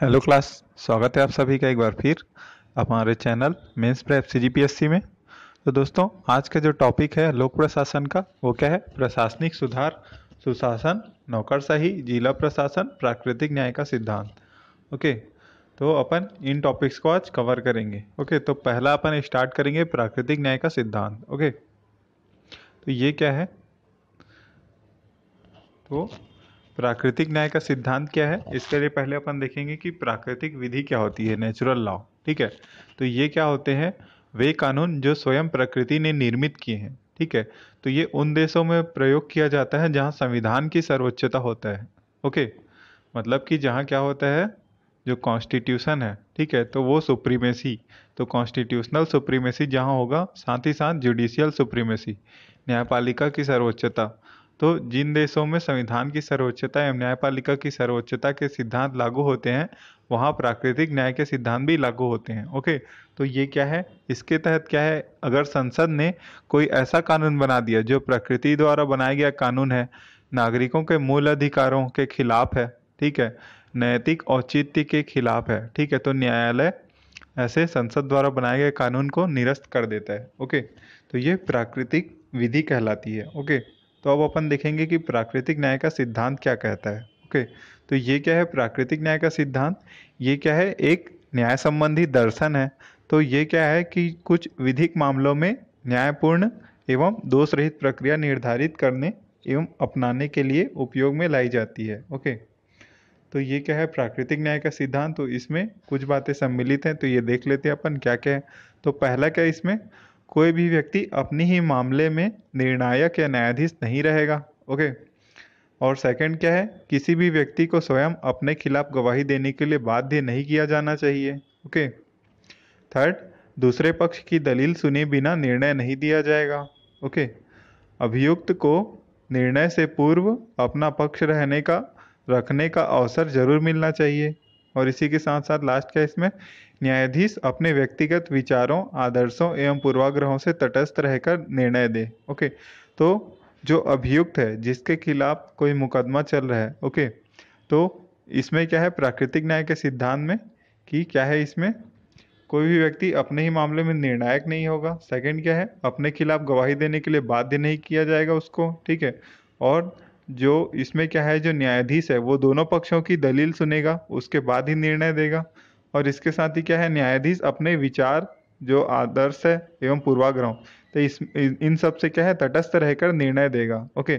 Hello class स्वागत है आप सभी का एक बार फिर हमारे चैनल मेंस प्रेप सी में तो दोस्तों आज का जो टॉपिक है लोक प्रशासन का वो क्या है प्रशासनिक सुधार सुशासन नौकरशाही जिला प्रशासन प्राकृतिक न्याय का सिद्धांत ओके तो अपन इन टॉपिक्स को आज कवर करेंगे ओके तो पहला अपन स्टार्ट करेंगे प्राकृतिक न्याय का सिद्धांत ओके तो ये क्या है तो प्राकृतिक न्याय का सिद्धांत क्या है इसके लिए पहले अपन देखेंगे कि प्राकृतिक विधि क्या होती है नेचुरल लॉ ठीक है तो ये क्या होते हैं वे कानून जो स्वयं प्रकृति ने निर्मित किए हैं ठीक है तो ये उन देशों में प्रयोग किया जाता है जहाँ संविधान की सर्वोच्चता होता है ओके मतलब कि जहाँ क्या होता है जो कॉन्स्टिट्यूशन है ठीक है तो वो सुप्रीमेसी तो कॉन्स्टिट्यूशनल सुप्रीमेसी जहाँ होगा साथ ही साथ जुडिशियल सुप्रीमेसी न्यायपालिका की सर्वोच्चता तो जिन देशों में संविधान की सर्वोच्चता एवं न्यायपालिका की सर्वोच्चता के सिद्धांत लागू होते हैं वहाँ प्राकृतिक न्याय के सिद्धांत भी लागू होते हैं ओके तो ये क्या है इसके तहत क्या है अगर संसद ने कोई ऐसा कानून बना दिया जो प्रकृति द्वारा बनाया गया कानून है नागरिकों के मूल अधिकारों के खिलाफ है ठीक है नैतिक औचित्य के खिलाफ है ठीक है तो न्यायालय ऐसे संसद द्वारा बनाए गए कानून को निरस्त कर देता है ओके तो ये प्राकृतिक विधि कहलाती है ओके तो अब अपन देखेंगे कि प्राकृतिक न्याय का सिद्धांत क्या कहता है ओके तो ये क्या है प्राकृतिक न्याय का सिद्धांत ये क्या है एक न्याय संबंधी दर्शन है तो ये क्या है कि कुछ विधिक मामलों में न्यायपूर्ण एवं दोष रहित प्रक्रिया निर्धारित करने एवं अपनाने के लिए उपयोग में लाई जाती है ओके तो ये क्या है प्राकृतिक न्याय का सिद्धांत तो इसमें कुछ बातें सम्मिलित हैं तो ये देख लेते हैं अपन क्या क्या है तो पहला क्या इसमें कोई भी व्यक्ति अपनी ही मामले में निर्णायक या न्यायाधीश नहीं रहेगा ओके और सेकंड क्या है किसी भी व्यक्ति को स्वयं अपने खिलाफ गवाही देने के लिए बाध्य नहीं किया जाना चाहिए ओके थर्ड दूसरे पक्ष की दलील सुने बिना निर्णय नहीं दिया जाएगा ओके अभियुक्त को निर्णय से पूर्व अपना पक्ष रहने का रखने का अवसर जरूर मिलना चाहिए और इसी के साथ साथ लास्ट क्या इसमें न्यायाधीश अपने व्यक्तिगत विचारों आदर्शों एवं पूर्वाग्रहों से तटस्थ रहकर निर्णय दे ओके तो जो अभियुक्त है जिसके खिलाफ कोई मुकदमा चल रहा है ओके तो इसमें क्या है प्राकृतिक न्याय के सिद्धांत में कि क्या है इसमें कोई भी व्यक्ति अपने ही मामले में निर्णायक नहीं होगा सेकंड क्या है अपने खिलाफ गवाही देने के लिए बाध्य नहीं किया जाएगा उसको ठीक है और जो इसमें क्या है जो न्यायाधीश है वो दोनों पक्षों की दलील सुनेगा उसके बाद ही निर्णय देगा और इसके साथ ही क्या है न्यायाधीश अपने विचार जो आदर्श है एवं पूर्वाग्रह तो इस इन सब से क्या है तटस्थ रहकर निर्णय देगा ओके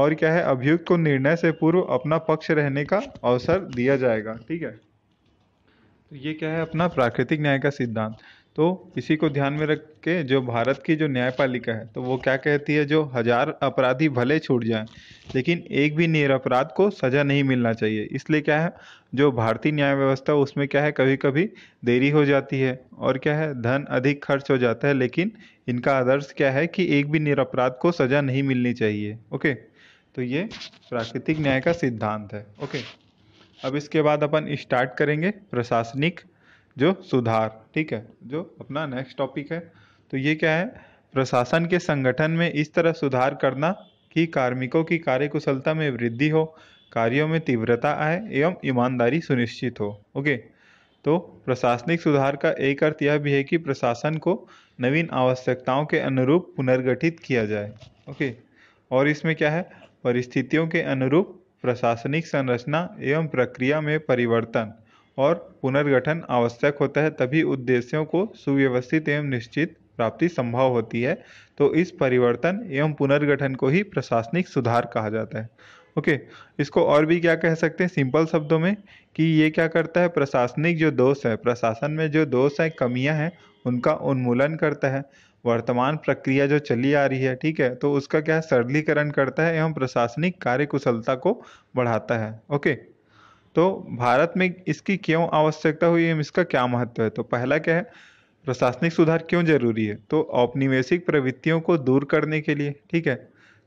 और क्या है अभियुक्त को निर्णय से पूर्व अपना पक्ष रहने का अवसर दिया जाएगा ठीक है तो ये क्या है अपना प्राकृतिक न्याय का सिद्धांत तो इसी को ध्यान में रख के जो भारत की जो न्यायपालिका है तो वो क्या कहती है जो हजार अपराधी भले छूट जाए लेकिन एक भी निरपराध को सज़ा नहीं मिलना चाहिए इसलिए क्या है जो भारतीय न्याय व्यवस्था उसमें क्या है कभी कभी देरी हो जाती है और क्या है धन अधिक खर्च हो जाता है लेकिन इनका आदर्श क्या है कि एक भी निरपराध को सज़ा नहीं मिलनी चाहिए ओके तो ये प्राकृतिक न्याय का सिद्धांत है ओके अब इसके बाद अपन स्टार्ट करेंगे प्रशासनिक जो सुधार ठीक है जो अपना नेक्स्ट टॉपिक है तो ये क्या है प्रशासन के संगठन में इस तरह सुधार करना कि कार्मिकों की कार्यकुशलता में वृद्धि हो कार्यों में तीव्रता आए एवं ईमानदारी सुनिश्चित हो ओके तो प्रशासनिक सुधार का एक अर्थ यह भी है कि प्रशासन को नवीन आवश्यकताओं के अनुरूप पुनर्गठित किया जाए ओके और इसमें क्या है परिस्थितियों के अनुरूप प्रशासनिक संरचना एवं प्रक्रिया में परिवर्तन और पुनर्गठन आवश्यक होता है तभी उद्देश्यों को सुव्यवस्थित एवं निश्चित प्राप्ति संभव होती है तो इस परिवर्तन एवं पुनर्गठन को ही प्रशासनिक सुधार कहा जाता है ओके इसको और भी क्या कह सकते हैं सिंपल शब्दों में कि ये क्या करता है प्रशासनिक जो दोष है प्रशासन में जो दोष है कमियां हैं उनका उन्मूलन करता है वर्तमान प्रक्रिया जो चली आ रही है ठीक है तो उसका क्या है सरलीकरण करता है एवं प्रशासनिक कार्य कुशलता को बढ़ाता है ओके okay? तो भारत में इसकी क्यों आवश्यकता हुई एवं इसका क्या महत्व है तो पहला क्या है प्रशासनिक सुधार क्यों जरूरी है तो औपनिवेशिक प्रवृत्तियों को दूर करने के लिए ठीक है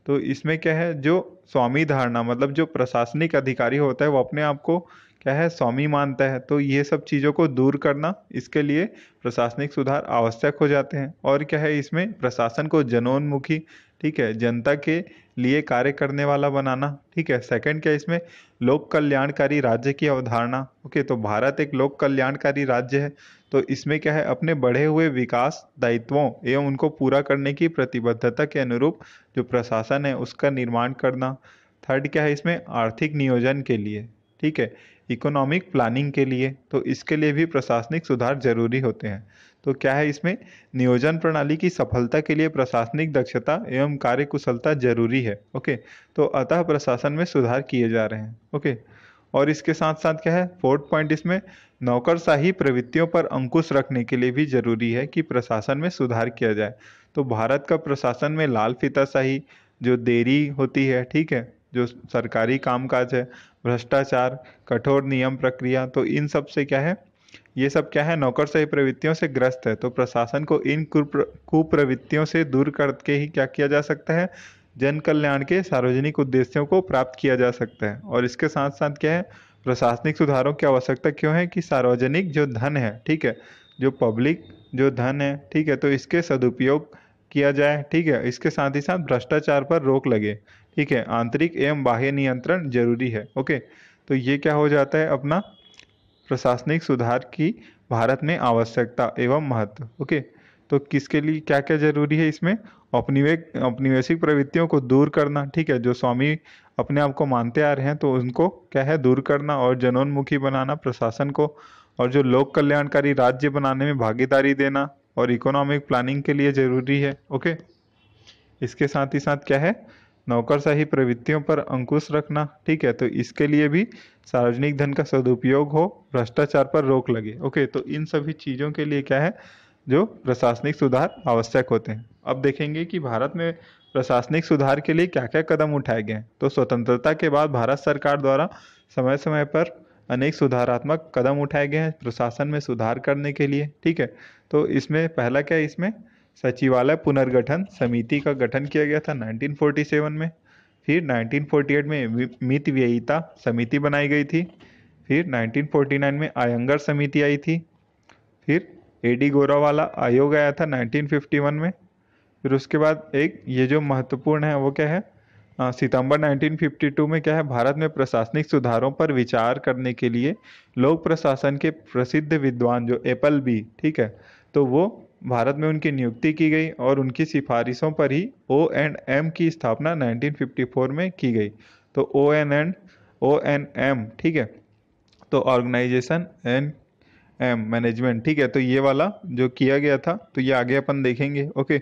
तो इसमें क्या है जो स्वामी धारणा मतलब जो प्रशासनिक अधिकारी होता है वो अपने आप को क्या है स्वामी मानता है तो ये सब चीज़ों को दूर करना इसके लिए प्रशासनिक सुधार आवश्यक हो जाते हैं और क्या है इसमें प्रशासन को जनोन्मुखी ठीक है जनता के लिए कार्य करने वाला बनाना ठीक है सेकंड क्या इसमें लोक कल्याणकारी राज्य की अवधारणा ओके तो भारत एक लोक कल्याणकारी राज्य है तो इसमें क्या है अपने बढ़े हुए विकास दायित्वों एवं उनको पूरा करने की प्रतिबद्धता के अनुरूप जो प्रशासन है उसका निर्माण करना थर्ड क्या है इसमें आर्थिक नियोजन के लिए ठीक है इकोनॉमिक प्लानिंग के लिए तो इसके लिए भी प्रशासनिक सुधार जरूरी होते हैं तो क्या है इसमें नियोजन प्रणाली की सफलता के लिए प्रशासनिक दक्षता एवं कार्य कुशलता जरूरी है ओके तो अतः प्रशासन में सुधार किए जा रहे हैं ओके और इसके साथ साथ क्या है फोर्थ पॉइंट इसमें नौकरशाही प्रवृत्तियों पर अंकुश रखने के लिए भी जरूरी है कि प्रशासन में सुधार किया जाए तो भारत का प्रशासन में लाल फिताशाही जो देरी होती है ठीक है जो सरकारी कामकाज है भ्रष्टाचार कठोर नियम प्रक्रिया तो इन सब से क्या है ये सब क्या है नौकर सही प्रवृत्तियों से ग्रस्त है तो प्रशासन को इन कुप्रवृत्तियों से दूर करके ही क्या किया जा सकता है जन कल्याण के सार्वजनिक उद्देश्यों को प्राप्त किया जा सकता है और इसके साथ साथ क्या है प्रशासनिक सुधारों की आवश्यकता क्यों है कि सार्वजनिक जो धन है ठीक है जो पब्लिक जो धन है ठीक है तो इसके सदुपयोग किया जाए ठीक है इसके साथ ही साथ भ्रष्टाचार पर रोक लगे ठीक है आंतरिक एवं बाह्य नियंत्रण जरूरी है ओके तो ये क्या हो जाता है अपना प्रशासनिक सुधार की भारत में आवश्यकता एवं महत्व ओके तो किसके लिए क्या क्या जरूरी है इसमें औपनिवेक औपनिवेशिक प्रवृत्तियों को दूर करना ठीक है जो स्वामी अपने आप को मानते आ रहे हैं तो उनको क्या है दूर करना और जनोन्मुखी बनाना प्रशासन को और जो लोक कल्याणकारी राज्य बनाने में भागीदारी देना और इकोनॉमिक प्लानिंग के लिए जरूरी है ओके इसके साथ ही साथ क्या है नौकरशाही प्रवृत्तियों पर अंकुश रखना ठीक है तो इसके लिए भी सार्वजनिक धन का सदुपयोग हो भ्रष्टाचार पर रोक लगे ओके तो इन सभी चीज़ों के लिए क्या है जो प्रशासनिक सुधार आवश्यक होते हैं अब देखेंगे कि भारत में प्रशासनिक सुधार के लिए क्या क्या कदम उठाए गए हैं तो स्वतंत्रता के बाद भारत सरकार द्वारा समय समय पर अनेक सुधारात्मक कदम उठाए गए हैं प्रशासन में सुधार करने के लिए ठीक है तो इसमें पहला क्या है इसमें सचिवालय पुनर्गठन समिति का गठन किया गया था 1947 में फिर 1948 में मित व्ययिता समिति बनाई गई थी फिर 1949 में आयंगर समिति आई थी फिर एडी वाला आयोग आया था 1951 में फिर उसके बाद एक ये जो महत्वपूर्ण है वो क्या है आ, सितंबर 1952 में क्या है भारत में प्रशासनिक सुधारों पर विचार करने के लिए लोक प्रशासन के प्रसिद्ध विद्वान जो एपल बी ठीक है तो वो भारत में उनकी नियुक्ति की गई और उनकी सिफारिशों पर ही ओ एंड एम की स्थापना 1954 में की गई तो O N and O N M ठीक है तो ऑर्गेनाइजेशन एंड एम मैनेजमेंट ठीक है तो ये वाला जो किया गया था तो ये आगे अपन देखेंगे ओके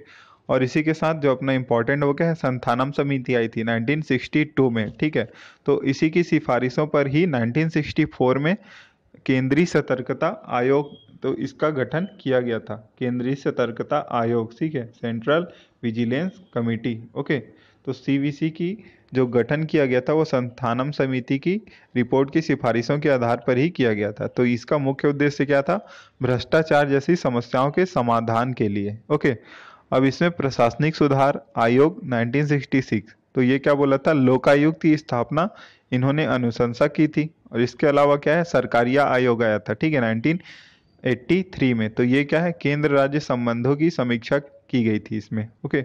और इसी के साथ जो अपना इम्पोर्टेंट हो गया है संथानम समिति आई थी 1962 में ठीक है तो इसी की सिफारिशों पर ही 1964 में केंद्रीय सतर्कता आयोग तो इसका गठन किया गया था केंद्रीय सतर्कता आयोग ठीक है सेंट्रल विजिलेंस कमेटी ओके तो सीवीसी की जो गठन किया गया था वो संस्थानम समिति की रिपोर्ट की सिफारिशों के आधार पर ही किया गया था तो इसका मुख्य उद्देश्य क्या था भ्रष्टाचार जैसी समस्याओं के समाधान के लिए ओके अब इसमें प्रशासनिक सुधार आयोग 1966 तो ये क्या बोला था लोकायुक्त की स्थापना इन्होंने अनुशंसा की थी और इसके अलावा क्या है सरकारिया आयोग आया था ठीक है नाइनटीन 1983 में तो ये क्या है केंद्र राज्य संबंधों की समीक्षा की गई थी इसमें ओके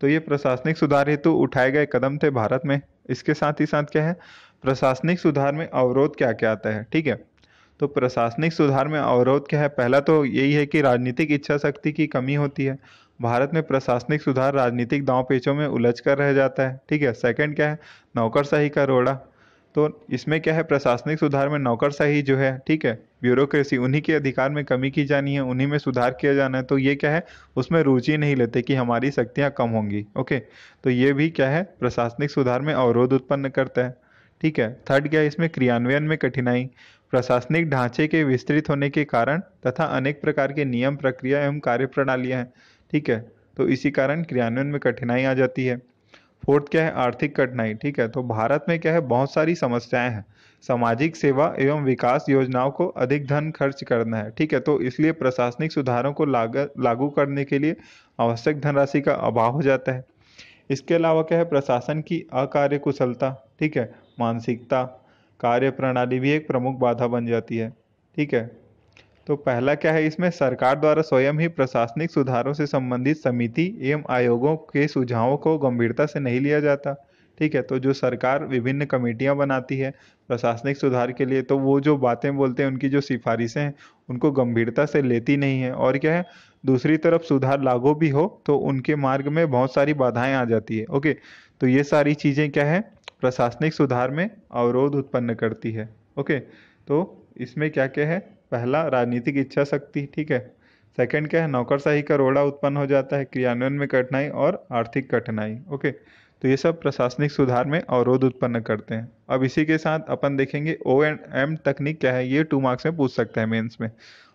तो ये प्रशासनिक सुधार हेतु तो उठाए गए कदम थे भारत में इसके साथ ही साथ क्या है प्रशासनिक सुधार में अवरोध क्या क्या आता है ठीक है तो प्रशासनिक सुधार में अवरोध क्या है पहला तो यही है कि राजनीतिक इच्छा शक्ति की कमी होती है भारत में प्रशासनिक सुधार राजनीतिक दाव पेचों में उलझ कर रह जाता है ठीक है सेकंड क्या है नौकरशाही का रोड़ा तो इसमें क्या है प्रशासनिक सुधार में नौकरशाही जो है ठीक है ब्यूरोक्रेसी उन्हीं के अधिकार में कमी की जानी है उन्हीं में सुधार किया जाना है तो ये क्या है उसमें रुचि नहीं लेते कि हमारी शक्तियाँ कम होंगी ओके तो ये भी क्या है प्रशासनिक सुधार में अवरोध उत्पन्न करता है ठीक है थर्ड क्या है इसमें क्रियान्वयन में कठिनाई प्रशासनिक ढांचे के विस्तृत होने के कारण तथा अनेक प्रकार के नियम प्रक्रिया एवं कार्य प्रणालियाँ हैं ठीक है तो इसी कारण क्रियान्वयन में कठिनाई आ जाती है फोर्थ क्या है आर्थिक कठिनाई ठीक है तो भारत में क्या है बहुत सारी समस्याएं हैं सामाजिक सेवा एवं विकास योजनाओं को अधिक धन खर्च करना है ठीक है तो इसलिए प्रशासनिक सुधारों को लागू करने के लिए आवश्यक धनराशि का अभाव हो जाता है इसके अलावा क्या है प्रशासन की अकार्य कुशलता ठीक है मानसिकता कार्य प्रणाली भी एक प्रमुख बाधा बन जाती है ठीक है तो पहला क्या है इसमें सरकार द्वारा स्वयं ही प्रशासनिक सुधारों से संबंधित समिति एवं आयोगों के सुझावों को गंभीरता से नहीं लिया जाता ठीक है तो जो सरकार विभिन्न कमेटियां बनाती है प्रशासनिक सुधार के लिए तो वो जो बातें बोलते हैं उनकी जो सिफारिशें हैं उनको गंभीरता से लेती नहीं है और क्या है दूसरी तरफ सुधार लागू भी हो तो उनके मार्ग में बहुत सारी बाधाएं आ जाती है ओके तो ये सारी चीज़ें क्या है प्रशासनिक सुधार में अवरोध उत्पन्न करती है ओके तो इसमें क्या क्या है पहला राजनीतिक इच्छा शक्ति ठीक है सेकंड क्या है नौकरशाही का रोड़ा उत्पन्न हो जाता है क्रियान्वयन में कठिनाई और आर्थिक कठिनाई ओके तो ये सब प्रशासनिक सुधार में अवरोध उत्पन्न करते हैं अब इसी के साथ अपन देखेंगे ओ एंड एम तकनीक क्या है ये टू मार्क्स में पूछ सकते हैं मेंस में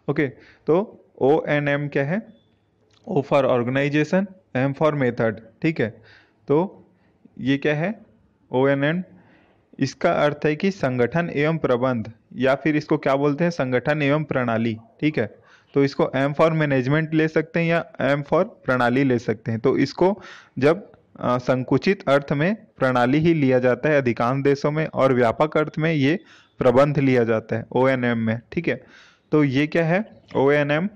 ओके तो ओ एंड एम क्या है O for organisation M for method ठीक है तो ये क्या है ओ एंड इसका अर्थ है कि संगठन एवं प्रबंध या फिर इसको क्या बोलते हैं संगठन एवं प्रणाली ठीक है तो इसको एम फॉर मैनेजमेंट ले सकते हैं या एम फॉर प्रणाली ले सकते हैं तो इसको जब आ, संकुचित अर्थ में प्रणाली ही लिया जाता है अधिकांश देशों में और व्यापक अर्थ में ये प्रबंध लिया जाता है ओ एन एम में ठीक है तो ये क्या है ओ एन एम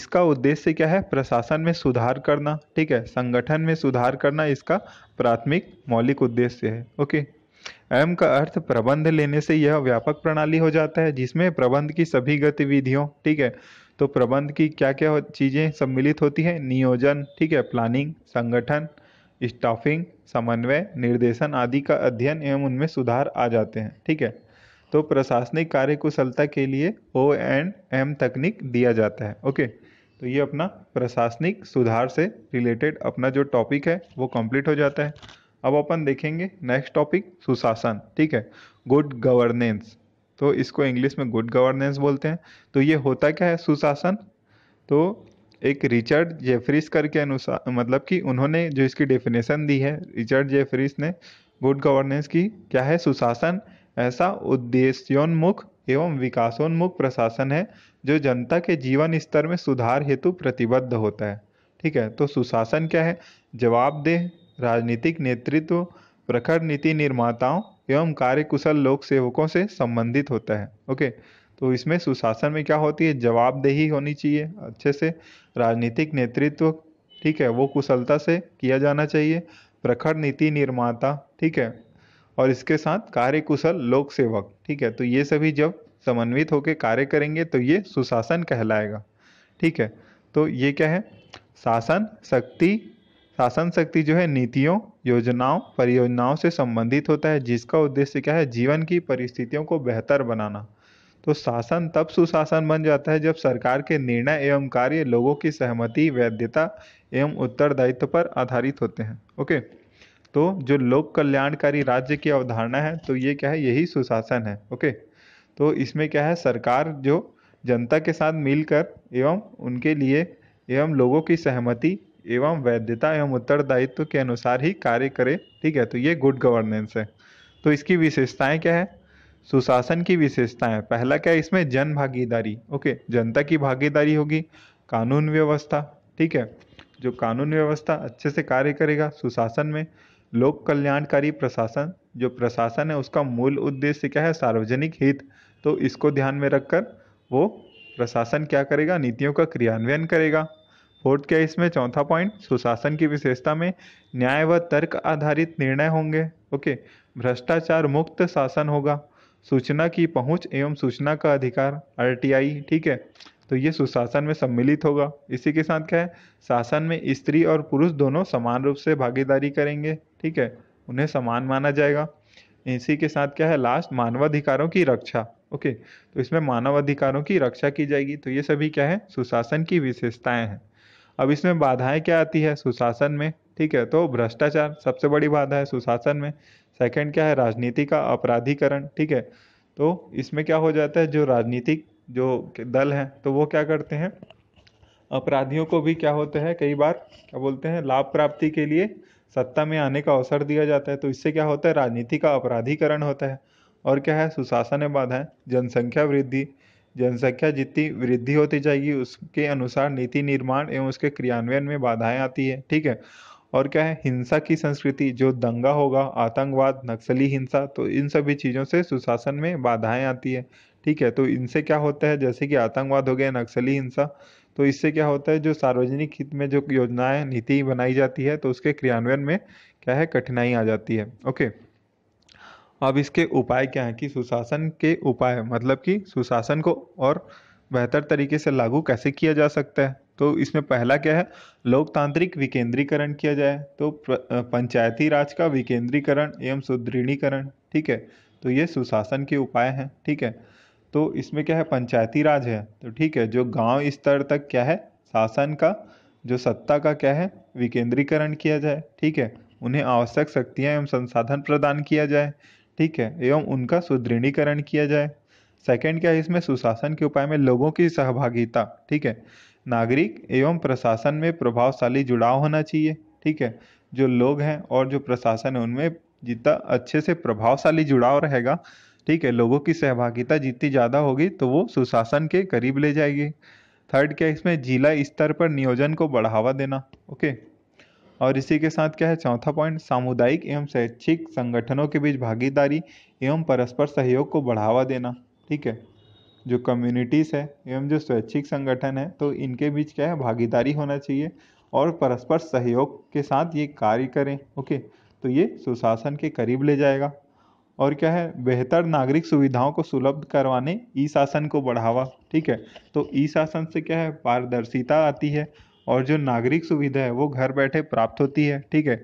इसका उद्देश्य क्या है प्रशासन में सुधार करना ठीक है संगठन में सुधार करना इसका प्राथमिक मौलिक उद्देश्य है ओके एम का अर्थ प्रबंध लेने से यह व्यापक प्रणाली हो जाता है जिसमें प्रबंध की सभी गतिविधियों ठीक है तो प्रबंध की क्या क्या चीज़ें सम्मिलित होती है नियोजन ठीक है प्लानिंग संगठन स्टाफिंग समन्वय निर्देशन आदि का अध्ययन एवं उनमें सुधार आ जाते हैं ठीक है तो प्रशासनिक कार्य कुशलता के लिए ओ एंड एम तकनीक दिया जाता है ओके तो ये अपना प्रशासनिक सुधार से रिलेटेड अपना जो टॉपिक है वो कंप्लीट हो जाता है अब अपन देखेंगे नेक्स्ट टॉपिक सुशासन ठीक है गुड गवर्नेंस तो इसको इंग्लिश में गुड गवर्नेंस बोलते हैं तो ये होता क्या है सुशासन तो एक रिचर्ड जेफरीस करके अनुसार मतलब कि उन्होंने जो इसकी डेफिनेशन दी है रिचर्ड जेफरीस ने गुड गवर्नेंस की क्या है सुशासन ऐसा उद्देश्योन्मुख एवं विकासोन्मुख प्रशासन है जो जनता के जीवन स्तर में सुधार हेतु प्रतिबद्ध होता है ठीक है तो सुशासन क्या है जवाबदेह राजनीतिक नेतृत्व प्रखर नीति निर्माताओं एवं कार्यकुशल लोक सेवकों से संबंधित होता है ओके तो इसमें सुशासन में क्या होती है जवाबदेही होनी चाहिए अच्छे से राजनीतिक नेतृत्व ठीक है वो कुशलता से किया जाना चाहिए प्रखर नीति निर्माता ठीक है और इसके साथ कार्यकुशल लोक सेवक ठीक है तो ये सभी जब समन्वित होकर कार्य करेंगे तो ये सुशासन कहलाएगा ठीक है तो ये क्या है शासन शक्ति शासन शक्ति जो है नीतियों योजनाओं परियोजनाओं से संबंधित होता है जिसका उद्देश्य क्या है जीवन की परिस्थितियों को बेहतर बनाना तो शासन तब सुशासन बन जाता है जब सरकार के निर्णय एवं कार्य लोगों की सहमति वैधता एवं उत्तरदायित्व पर आधारित होते हैं ओके तो जो लोक कल्याणकारी राज्य की अवधारणा है तो ये क्या है यही सुशासन है ओके तो इसमें क्या है सरकार जो जनता के साथ मिलकर एवं उनके लिए एवं लोगों की सहमति एवं वैधता एवं उत्तरदायित्व के अनुसार ही कार्य करे ठीक है तो ये गुड गवर्नेंस है तो इसकी विशेषताएं क्या है सुशासन की विशेषताएं पहला क्या है इसमें जन भागीदारी ओके जनता की भागीदारी होगी कानून व्यवस्था ठीक है जो कानून व्यवस्था अच्छे से कार्य करेगा सुशासन में लोक कल्याणकारी प्रशासन जो प्रशासन है उसका मूल उद्देश्य क्या है सार्वजनिक हित तो इसको ध्यान में रखकर वो प्रशासन क्या करेगा नीतियों का क्रियान्वयन करेगा फोर्थ क्या इसमें चौथा पॉइंट सुशासन की विशेषता में न्याय व तर्क आधारित निर्णय होंगे ओके भ्रष्टाचार मुक्त शासन होगा सूचना की पहुंच एवं सूचना का अधिकार आरटीआई ठीक है तो ये सुशासन में सम्मिलित होगा इसी के साथ क्या है शासन में स्त्री और पुरुष दोनों समान रूप से भागीदारी करेंगे ठीक है उन्हें समान माना जाएगा इसी के साथ क्या है लास्ट मानवाधिकारों की रक्षा ओके तो इसमें मानवाधिकारों की रक्षा की जाएगी तो ये सभी क्या है सुशासन की विशेषताएं हैं अब इसमें बाधाएं क्या आती है सुशासन में ठीक है तो भ्रष्टाचार सबसे बड़ी बाधा है सुशासन में सेकंड क्या है राजनीति का अपराधीकरण ठीक है तो इसमें क्या हो जाता है जो राजनीतिक जो दल हैं तो वो क्या करते हैं अपराधियों को भी क्या होते हैं कई बार क्या बोलते हैं लाभ प्राप्ति के लिए सत्ता में आने का अवसर दिया जाता है तो इससे क्या होता है राजनीति का अपराधीकरण होता है और क्या है सुशासन बाधाएं जनसंख्या वृद्धि जनसंख्या जितनी वृद्धि होती जाएगी उसके अनुसार नीति निर्माण एवं उसके क्रियान्वयन में बाधाएं आती है ठीक है और क्या है हिंसा की संस्कृति जो दंगा होगा आतंकवाद नक्सली हिंसा तो इन सभी चीज़ों से सुशासन में बाधाएं आती है ठीक है तो इनसे क्या होता है जैसे कि आतंकवाद हो गया नक्सली हिंसा तो इससे क्या होता है जो सार्वजनिक हित में जो योजनाएं नीति बनाई जाती है तो उसके क्रियान्वयन में क्या है कठिनाई आ जाती है ओके अब इसके उपाय क्या हैं कि सुशासन के उपाय मतलब कि सुशासन को और बेहतर तरीके से लागू कैसे किया जा सकता है तो इसमें पहला क्या है लोकतांत्रिक विकेंद्रीकरण किया जाए तो पंचायती राज का विकेंद्रीकरण एवं सुदृढ़ीकरण ठीक है तो ये सुशासन के उपाय हैं ठीक है तो इसमें क्या है पंचायती राज है तो ठीक है जो गांव स्तर तक क्या है शासन का जो सत्ता का क्या है विकेंद्रीकरण किया जाए ठीक है उन्हें आवश्यक शक्तियाँ एवं संसाधन प्रदान किया जाए ठीक है एवं उनका सुदृढ़ीकरण किया जाए सेकंड क्या है इसमें सुशासन के उपाय में लोगों की सहभागिता ठीक है नागरिक एवं प्रशासन में प्रभावशाली जुड़ाव होना चाहिए ठीक है जो लोग हैं और जो प्रशासन है उनमें जितना अच्छे से प्रभावशाली जुड़ाव रहेगा ठीक है लोगों की सहभागिता जितनी ज़्यादा होगी तो वो सुशासन के करीब ले जाएगी थर्ड क्या इसमें जिला स्तर पर नियोजन को बढ़ावा देना ओके और इसी के साथ क्या है चौथा पॉइंट सामुदायिक एवं शैक्षिक संगठनों के बीच भागीदारी एवं परस्पर सहयोग को बढ़ावा देना ठीक है जो कम्युनिटीज़ है एवं जो स्वैच्छिक संगठन है तो इनके बीच क्या है भागीदारी होना चाहिए और परस्पर सहयोग के साथ ये कार्य करें ओके तो ये सुशासन के करीब ले जाएगा और क्या है बेहतर नागरिक सुविधाओं को सुलभ करवाने ई शासन को बढ़ावा ठीक है तो ई शासन से क्या है पारदर्शिता आती है और जो नागरिक सुविधा है वो घर बैठे प्राप्त होती है ठीक है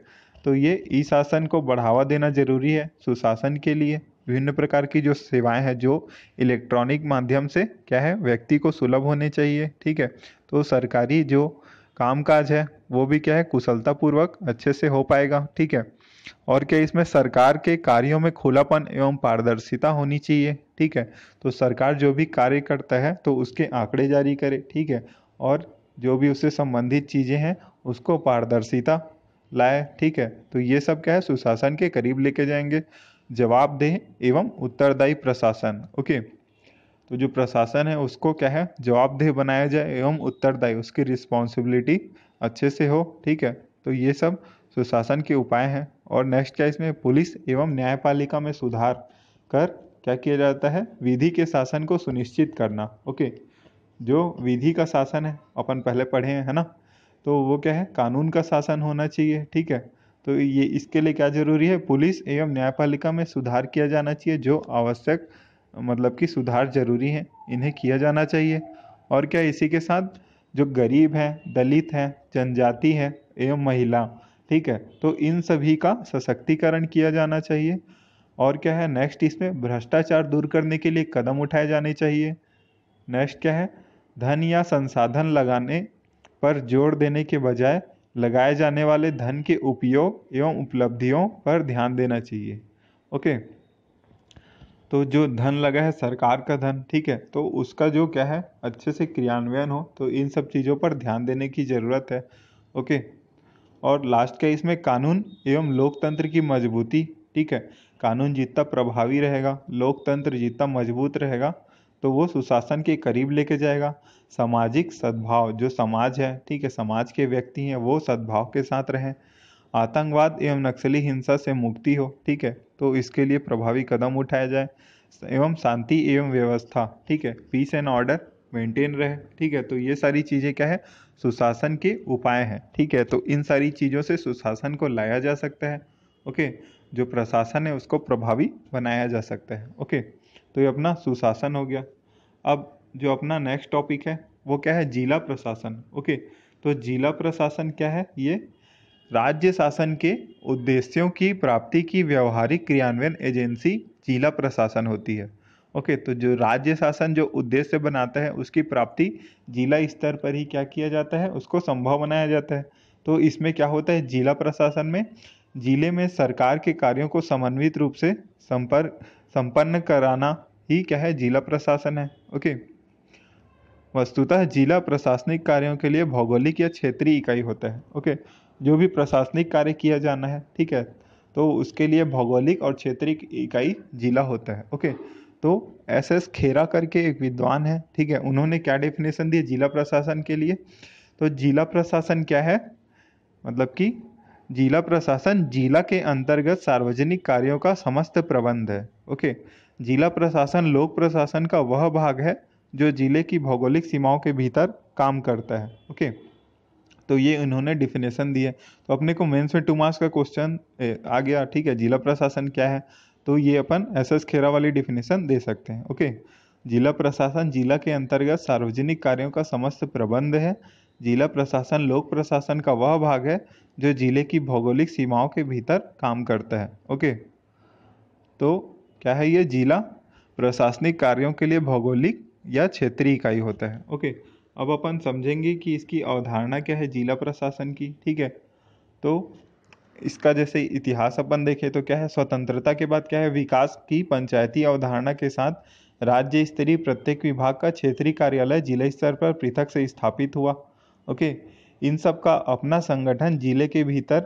तो ये ई शासन को बढ़ावा देना जरूरी है सुशासन के लिए विभिन्न प्रकार की जो सेवाएं हैं जो इलेक्ट्रॉनिक माध्यम से क्या है व्यक्ति को सुलभ होने चाहिए ठीक है तो सरकारी जो कामकाज है वो भी क्या है कुशलतापूर्वक अच्छे से हो पाएगा ठीक है और क्या इसमें सरकार के कार्यों में खुलापन एवं पारदर्शिता होनी चाहिए ठीक है तो सरकार जो भी कार्य करता है तो उसके आंकड़े जारी करे ठीक है और जो भी उससे संबंधित चीज़ें हैं उसको पारदर्शिता लाए ठीक है तो ये सब क्या है सुशासन के करीब लेके जाएंगे जवाबदेह एवं उत्तरदायी प्रशासन ओके तो जो प्रशासन है उसको क्या है जवाबदेह बनाया जाए एवं उत्तरदायी उसकी रिस्पॉन्सिबिलिटी अच्छे से हो ठीक है तो ये सब सुशासन के उपाय हैं और नेक्स्ट क्या इसमें पुलिस एवं न्यायपालिका में सुधार कर क्या किया जाता है विधि के शासन को सुनिश्चित करना ओके जो विधि का शासन है अपन पहले पढ़े हैं है ना तो वो क्या है कानून का शासन होना चाहिए ठीक है तो ये इसके लिए क्या जरूरी है पुलिस एवं न्यायपालिका में सुधार किया जाना चाहिए जो आवश्यक मतलब कि सुधार जरूरी है इन्हें किया जाना चाहिए और क्या इसी के साथ जो गरीब हैं दलित हैं जनजाति है एवं महिला ठीक है तो इन सभी का सशक्तिकरण किया जाना चाहिए और क्या है नेक्स्ट इसमें भ्रष्टाचार दूर करने के लिए कदम उठाए जाने चाहिए नेक्स्ट क्या है धन या संसाधन लगाने पर जोर देने के बजाय लगाए जाने वाले धन के उपयोग एवं उपलब्धियों पर ध्यान देना चाहिए ओके तो जो धन लगा है सरकार का धन ठीक है तो उसका जो क्या है अच्छे से क्रियान्वयन हो तो इन सब चीज़ों पर ध्यान देने की ज़रूरत है ओके और लास्ट का इसमें कानून एवं लोकतंत्र की मजबूती ठीक है कानून जितना प्रभावी रहेगा लोकतंत्र जितना मजबूत रहेगा तो वो सुशासन के करीब लेके जाएगा सामाजिक सद्भाव जो समाज है ठीक है समाज के व्यक्ति हैं वो सद्भाव के साथ रहें आतंकवाद एवं नक्सली हिंसा से मुक्ति हो ठीक है तो इसके लिए प्रभावी कदम उठाया जाए एवं शांति एवं व्यवस्था ठीक है पीस एंड ऑर्डर मेंटेन रहे ठीक है तो ये सारी चीज़ें क्या है सुशासन के उपाय हैं ठीक है तो इन सारी चीज़ों से सुशासन को लाया जा सकता है ओके जो प्रशासन है उसको प्रभावी बनाया जा सकता है ओके तो ये अपना सुशासन हो गया अब जो अपना नेक्स्ट टॉपिक है वो क्या है जिला प्रशासन ओके तो जिला प्रशासन क्या है ये राज्य शासन के उद्देश्यों की प्राप्ति की व्यवहारिक क्रियान्वयन एजेंसी जिला प्रशासन होती है ओके तो जो राज्य शासन जो उद्देश्य बनाता है उसकी प्राप्ति जिला स्तर पर ही क्या किया जाता है उसको संभव बनाया जाता है तो इसमें क्या होता है जिला प्रशासन में जिले में सरकार के कार्यों को समन्वित रूप से संपर्क संपन्न कराना ही क्या है जिला प्रशासन है ओके वस्तुतः जिला प्रशासनिक कार्यों के लिए भौगोलिक या क्षेत्रीय इकाई होता है ओके जो भी प्रशासनिक कार्य किया जाना है ठीक है तो उसके लिए भौगोलिक और क्षेत्रीय इकाई जिला होता है ओके तो एस एस खेरा करके एक विद्वान है ठीक है उन्होंने क्या डेफिनेशन दिया जिला प्रशासन के लिए तो जिला प्रशासन क्या है मतलब कि जिला प्रशासन जिला के अंतर्गत सार्वजनिक कार्यों का समस्त प्रबंध है ओके जिला प्रशासन लोक प्रशासन का वह भाग है जो जिले की भौगोलिक सीमाओं के भीतर काम करता है ओके तो ये इन्होंने डिफिनेशन दी है तो अपने को मेंस में टू मार्क्स का क्वेश्चन आ गया ठीक है जिला प्रशासन क्या है तो ये अपन एस एस खेरा वाली डिफिनेशन दे सकते हैं ओके जिला प्रशासन जिला के अंतर्गत सार्वजनिक कार्यों का समस्त प्रबंध है जिला प्रशासन लोक प्रशासन का वह भाग है जो ज़िले की भौगोलिक सीमाओं के भीतर काम करता है ओके तो क्या है ये जिला प्रशासनिक कार्यों के लिए भौगोलिक या क्षेत्रीय इकाई होता है ओके अब अपन समझेंगे कि इसकी अवधारणा क्या है जिला प्रशासन की ठीक है तो इसका जैसे इतिहास अपन देखें तो क्या है स्वतंत्रता के बाद क्या है विकास की पंचायती अवधारणा के साथ राज्य स्तरीय प्रत्येक विभाग का क्षेत्रीय कार्यालय जिला स्तर पर पृथक से स्थापित हुआ ओके इन सब का अपना संगठन जिले के भीतर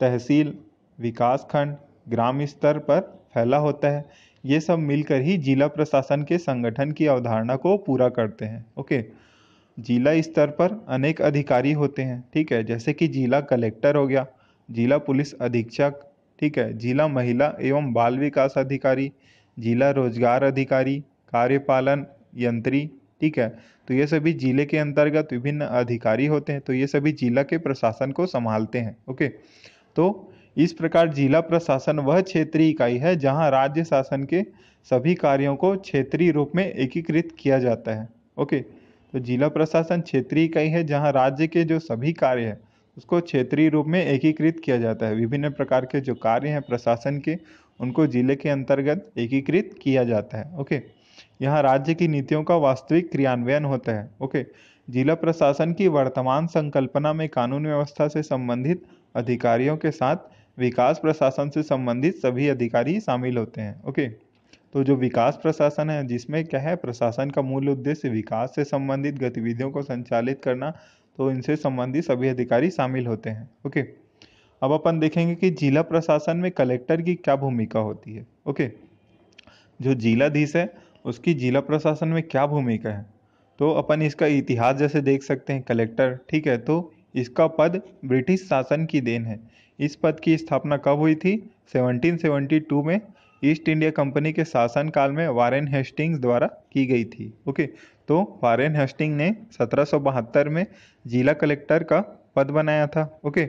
तहसील विकास खंड ग्राम स्तर पर फैला होता है ये सब मिलकर ही जिला प्रशासन के संगठन की अवधारणा को पूरा करते हैं ओके जिला स्तर पर अनेक अधिकारी होते हैं ठीक है जैसे कि जिला कलेक्टर हो गया जिला पुलिस अधीक्षक ठीक है जिला महिला एवं बाल विकास अधिकारी जिला रोजगार अधिकारी कार्यपालन यंत्री ठीक है तो ये सभी जिले के अंतर्गत विभिन्न अधिकारी होते हैं तो ये सभी जिला के प्रशासन को संभालते हैं ओके तो इस प्रकार जिला प्रशासन वह क्षेत्रीय इकाई है जहां राज्य शासन के सभी कार्यों को क्षेत्रीय रूप में एकीकृत किया जाता है ओके तो जिला प्रशासन क्षेत्रीय इकाई है जहां राज्य के जो सभी कार्य हैं उसको क्षेत्रीय रूप में एकीकृत किया जाता है विभिन्न प्रकार के जो कार्य हैं प्रशासन के उनको जिले के अंतर्गत एकीकृत किया जाता है ओके यहाँ राज्य की नीतियों का वास्तविक क्रियान्वयन होता है ओके जिला प्रशासन की वर्तमान संकल्पना में कानून व्यवस्था से संबंधित अधिकारियों के साथ विकास प्रशासन से संबंधित सभी अधिकारी शामिल होते हैं ओके तो जो विकास प्रशासन है जिसमें क्या है प्रशासन का मूल उद्देश्य विकास से संबंधित गतिविधियों को संचालित करना तो इनसे संबंधित सभी अधिकारी शामिल होते हैं ओके अब अपन देखेंगे कि जिला प्रशासन में कलेक्टर की क्या भूमिका होती है ओके जो जिलाधीश है उसकी जिला प्रशासन में क्या भूमिका है तो अपन इसका इतिहास जैसे देख सकते हैं कलेक्टर ठीक है तो इसका पद ब्रिटिश शासन की देन है इस पद की स्थापना कब हुई थी 1772 में ईस्ट इंडिया कंपनी के शासन काल में वारेन हेस्टिंग्स द्वारा की गई थी ओके तो वारेन हेस्टिंग ने सत्रह में जिला कलेक्टर का पद बनाया था ओके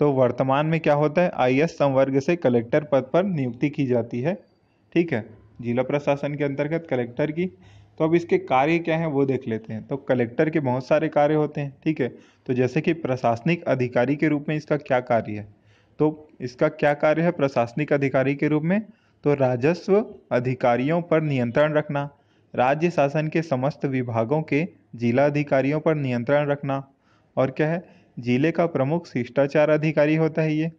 तो वर्तमान में क्या होता है एस संवर्ग से कलेक्टर पद पर नियुक्ति की जाती है ठीक है जिला प्रशासन के अंतर्गत कलेक्टर की तो अब इसके कार्य क्या हैं वो देख लेते हैं तो कलेक्टर के बहुत सारे कार्य होते हैं ठीक है तो जैसे कि प्रशासनिक अधिकारी के रूप में इसका क्या कार्य है तो इसका क्या कार्य है प्रशासनिक अधिकारी के रूप में तो राजस्व अधिकारियों पर नियंत्रण रखना राज्य शासन के समस्त विभागों के जिला अधिकारियों पर नियंत्रण रखना और क्या है जिले का प्रमुख शिष्टाचार अधिकारी होता है ये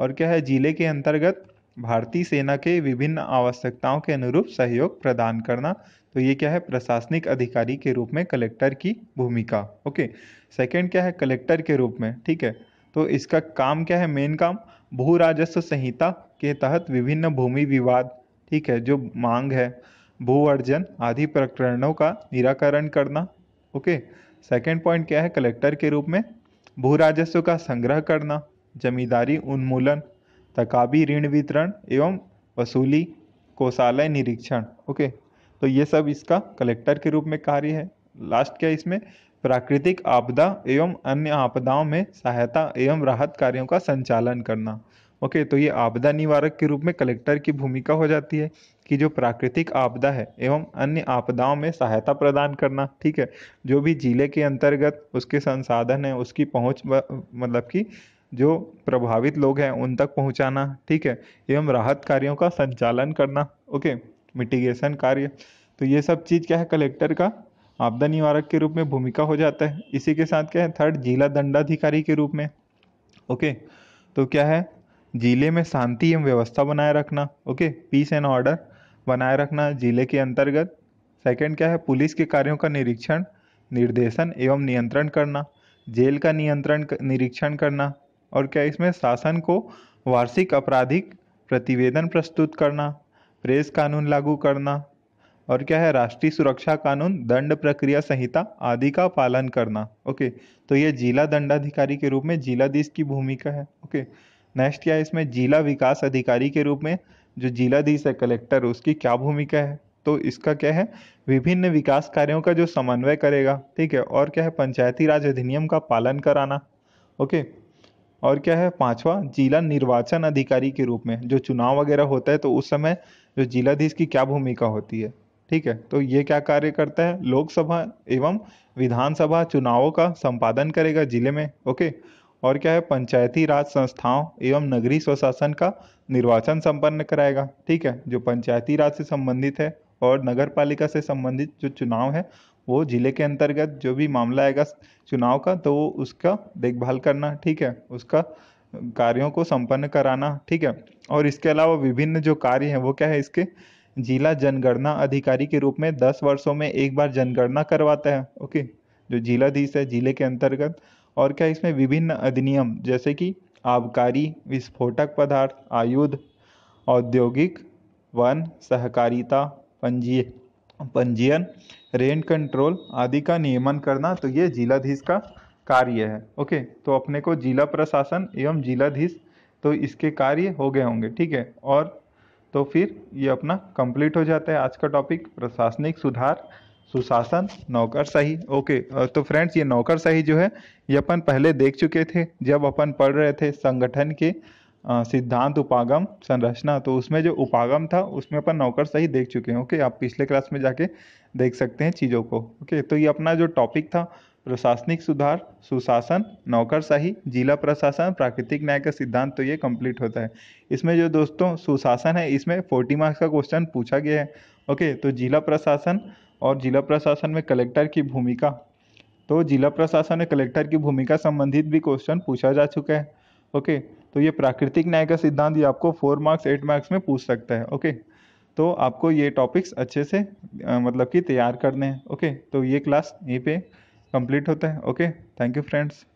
और क्या है जिले के अंतर्गत भारतीय सेना के विभिन्न आवश्यकताओं के अनुरूप सहयोग प्रदान करना तो ये क्या है प्रशासनिक अधिकारी के रूप में कलेक्टर की भूमिका ओके सेकंड क्या है कलेक्टर के रूप में ठीक है तो इसका काम क्या है मेन काम भू राजस्व संहिता के तहत विभिन्न भूमि विवाद ठीक है जो मांग है भू अर्जन आदि प्रकरणों का निराकरण करना ओके सेकेंड पॉइंट क्या है कलेक्टर के रूप में भू राजस्व का संग्रह करना जमींदारी उन्मूलन तकाबी ऋण वितरण एवं वसूली कोषालय निरीक्षण ओके तो ये सब इसका कलेक्टर के रूप में कार्य है लास्ट क्या इसमें प्राकृतिक आपदा एवं अन्य आपदाओं में सहायता एवं राहत कार्यों का संचालन करना ओके तो ये आपदा निवारक के रूप में कलेक्टर की भूमिका हो जाती है कि जो प्राकृतिक आपदा है एवं अन्य आपदाओं में सहायता प्रदान करना ठीक है जो भी जिले के अंतर्गत उसके संसाधन है उसकी पहुंच मतलब कि जो प्रभावित लोग हैं उन तक पहुंचाना ठीक है एवं राहत कार्यों का संचालन करना ओके मिटिगेशन कार्य तो ये सब चीज़ क्या है कलेक्टर का आपदा निवारक के रूप में भूमिका हो जाता है इसी के साथ क्या है थर्ड जिला दंडाधिकारी के रूप में ओके तो क्या है जिले में शांति एवं व्यवस्था बनाए रखना ओके पीस एंड ऑर्डर बनाए रखना जिले के अंतर्गत सेकंड क्या है पुलिस के कार्यों का निरीक्षण निर्देशन एवं नियंत्रण करना जेल का नियंत्रण निरीक्षण करना और क्या इसमें शासन को वार्षिक आपराधिक प्रतिवेदन प्रस्तुत करना प्रेस कानून लागू करना और क्या है राष्ट्रीय सुरक्षा कानून दंड प्रक्रिया संहिता आदि का पालन करना ओके तो ये जिला दंडाधिकारी के रूप में जिलाधीश की भूमिका है ओके नेक्स्ट क्या है इसमें जिला विकास अधिकारी के रूप में जो जिलाधीश है कलेक्टर उसकी क्या भूमिका है तो इसका क्या है विभिन्न विकास कार्यों का जो समन्वय करेगा ठीक है और क्या है पंचायती राज अधिनियम का पालन कराना ओके और क्या है पांचवा जिला निर्वाचन अधिकारी के रूप में जो चुनाव वगैरह होता है तो उस समय जो जिलाधीश की क्या भूमिका होती है ठीक है तो ये क्या कार्य करता है लोकसभा एवं विधानसभा चुनावों का संपादन करेगा जिले में ओके और क्या है पंचायती राज संस्थाओं एवं नगरी स्वशासन का निर्वाचन संपन्न कराएगा ठीक है जो पंचायती राज से संबंधित है और नगर पालिका से संबंधित जो चुनाव है वो ज़िले के अंतर्गत जो भी मामला आएगा चुनाव का तो वो उसका देखभाल करना ठीक है उसका कार्यों को संपन्न कराना ठीक है और इसके अलावा विभिन्न जो कार्य हैं वो क्या है इसके जिला जनगणना अधिकारी के रूप में दस वर्षों में एक बार जनगणना करवाता है ओके जो जिलाधीश है जिले के अंतर्गत और क्या इसमें विभिन्न अधिनियम जैसे कि आबकारी विस्फोटक पदार्थ आयुध औद्योगिक वन सहकारिता पंजीय पंजीयन रेंट कंट्रोल आदि का नियमन करना तो ये जिलाधीश का कार्य है ओके तो अपने को जिला प्रशासन एवं जिलाधीश तो इसके कार्य हो गए होंगे ठीक है और तो फिर ये अपना कंप्लीट हो जाता है आज का टॉपिक प्रशासनिक सुधार सुशासन नौकरशाही ओके तो फ्रेंड्स ये नौकरशाही जो है ये अपन पहले देख चुके थे जब अपन पढ़ रहे थे संगठन के सिद्धांत उपागम संरचना तो उसमें जो उपागम था उसमें अपन नौकर सही देख चुके हैं ओके आप पिछले क्लास में जाके देख सकते हैं चीज़ों को ओके तो ये अपना जो टॉपिक था प्रशासनिक सुधार सुशासन नौकरशाही जिला प्रशासन प्राकृतिक न्याय का सिद्धांत तो ये कंप्लीट होता है इसमें जो दोस्तों सुशासन है इसमें फोर्टी मार्क्स का क्वेश्चन पूछा गया है ओके तो जिला प्रशासन और जिला प्रशासन में कलेक्टर की भूमिका तो जिला प्रशासन में कलेक्टर की भूमिका संबंधित भी क्वेश्चन पूछा जा चुका है ओके तो ये प्राकृतिक न्याय का सिद्धांत ये आपको फोर मार्क्स एट मार्क्स में पूछ सकता है ओके तो आपको ये टॉपिक्स अच्छे से आ, मतलब कि तैयार करने हैं ओके तो ये क्लास यहीं पे कंप्लीट होता है ओके थैंक यू फ्रेंड्स